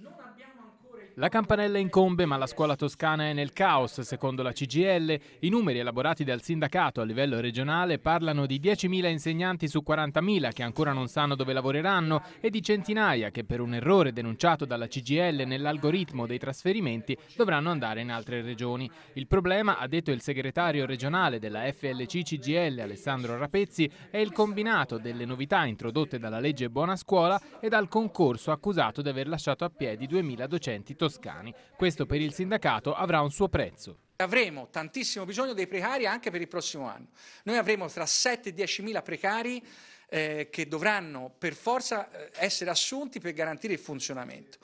non abbiamo ancora la campanella incombe, ma la scuola toscana è nel caos. Secondo la CGL, i numeri elaborati dal sindacato a livello regionale parlano di 10.000 insegnanti su 40.000 che ancora non sanno dove lavoreranno e di centinaia che per un errore denunciato dalla CGL nell'algoritmo dei trasferimenti dovranno andare in altre regioni. Il problema, ha detto il segretario regionale della FLC-CGL Alessandro Rapezzi, è il combinato delle novità introdotte dalla legge Buona Scuola e dal concorso accusato di aver lasciato a piedi 2.000 docenti dipendenti toscani. Questo per il sindacato avrà un suo prezzo. Avremo tantissimo bisogno dei precari anche per il prossimo anno. Noi avremo tra 7 e 10 mila precari eh, che dovranno per forza eh, essere assunti per garantire il funzionamento.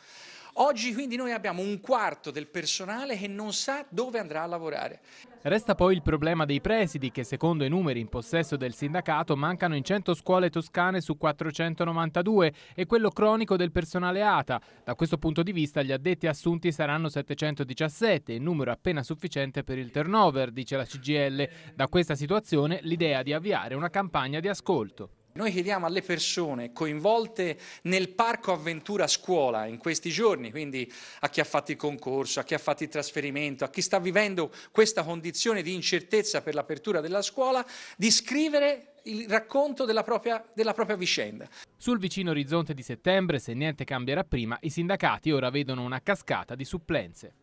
Oggi quindi noi abbiamo un quarto del personale che non sa dove andrà a lavorare. Resta poi il problema dei presidi che secondo i numeri in possesso del sindacato mancano in 100 scuole toscane su 492 e quello cronico del personale ATA. Da questo punto di vista gli addetti assunti saranno 717, il numero appena sufficiente per il turnover, dice la CGL. Da questa situazione l'idea di avviare una campagna di ascolto. Noi chiediamo alle persone coinvolte nel parco avventura scuola in questi giorni, quindi a chi ha fatto il concorso, a chi ha fatto il trasferimento, a chi sta vivendo questa condizione di incertezza per l'apertura della scuola, di scrivere il racconto della propria, della propria, vicenda. Sul vicino orizzonte di settembre, se niente cambierà prima, i sindacati ora vedono una cascata di supplenze.